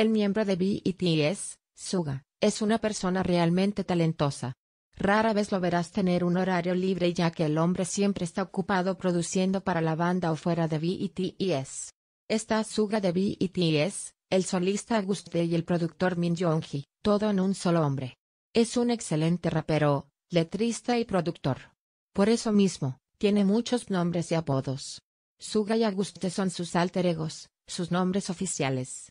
El miembro de BTS, e Suga, es una persona realmente talentosa. Rara vez lo verás tener un horario libre ya que el hombre siempre está ocupado produciendo para la banda o fuera de BTS. E está Suga de BTS, e el solista Aguste y el productor Min jong todo en un solo hombre. Es un excelente rapero, letrista y productor. Por eso mismo, tiene muchos nombres y apodos. Suga y Aguste son sus alter egos, sus nombres oficiales.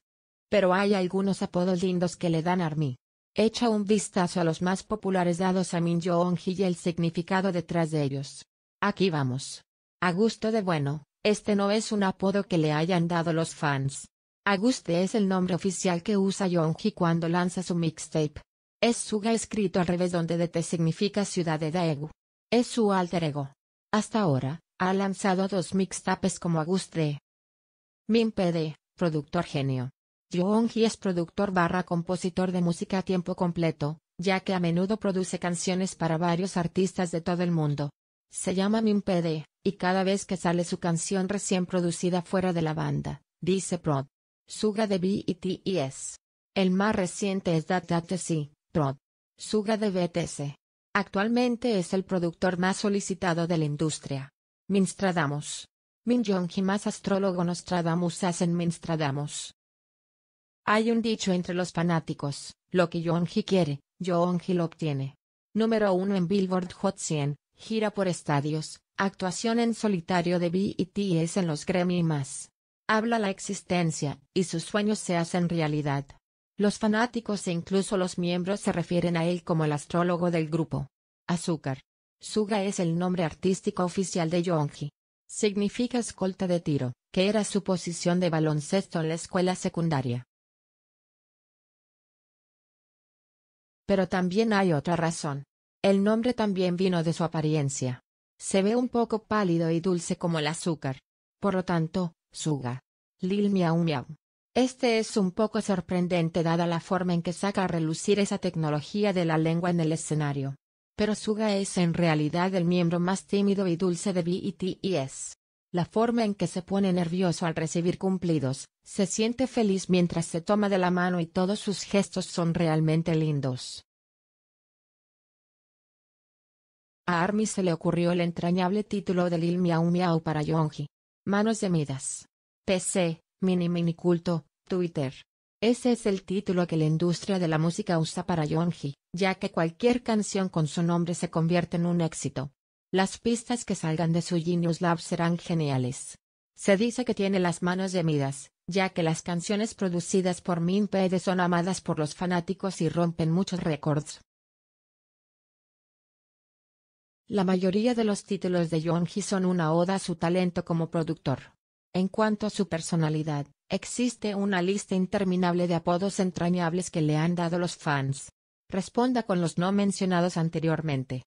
Pero hay algunos apodos lindos que le dan Army. Echa un vistazo a los más populares dados a Min Yoongi y el significado detrás de ellos. Aquí vamos. A gusto de bueno, este no es un apodo que le hayan dado los fans. Aguste es el nombre oficial que usa Yoongi cuando lanza su mixtape. Es Suga escrito al revés donde DT significa ciudad de Daegu. Es su alter ego. Hasta ahora, ha lanzado dos mixtapes como Aguste. Min PD, productor genio. Yoongi es productor barra compositor de música a tiempo completo, ya que a menudo produce canciones para varios artistas de todo el mundo. Se llama Min PD, y cada vez que sale su canción recién producida fuera de la banda, dice Prod. Suga de BTS. El más reciente es That That Prod. Suga de BTS. Actualmente es el productor más solicitado de la industria. Minstradamus. Min y más astrólogo Nostradamus hacen Minstradamus. Hay un dicho entre los fanáticos, lo que Yoongi quiere, Yongji lo obtiene. Número 1 en Billboard Hot 100, gira por estadios, actuación en solitario de BTS e en los Grammy más. Habla la existencia, y sus sueños se hacen realidad. Los fanáticos e incluso los miembros se refieren a él como el astrólogo del grupo. Azúcar. Suga es el nombre artístico oficial de Yoongi. Significa escolta de tiro, que era su posición de baloncesto en la escuela secundaria. Pero también hay otra razón. El nombre también vino de su apariencia. Se ve un poco pálido y dulce como el azúcar. Por lo tanto, Suga. Lil Miau Miau. Este es un poco sorprendente dada la forma en que saca a relucir esa tecnología de la lengua en el escenario. Pero Suga es en realidad el miembro más tímido y dulce de BTS. La forma en que se pone nervioso al recibir cumplidos, se siente feliz mientras se toma de la mano y todos sus gestos son realmente lindos. A Army se le ocurrió el entrañable título de Lil Miau Miau para Yonji. Manos de Midas. PC, Mini Mini Culto, Twitter. Ese es el título que la industria de la música usa para Yonji, ya que cualquier canción con su nombre se convierte en un éxito. Las pistas que salgan de su Genius Lab serán geniales. Se dice que tiene las manos gemidas, ya que las canciones producidas por Pede son amadas por los fanáticos y rompen muchos récords. La mayoría de los títulos de Yonji son una oda a su talento como productor. En cuanto a su personalidad, existe una lista interminable de apodos entrañables que le han dado los fans. Responda con los no mencionados anteriormente.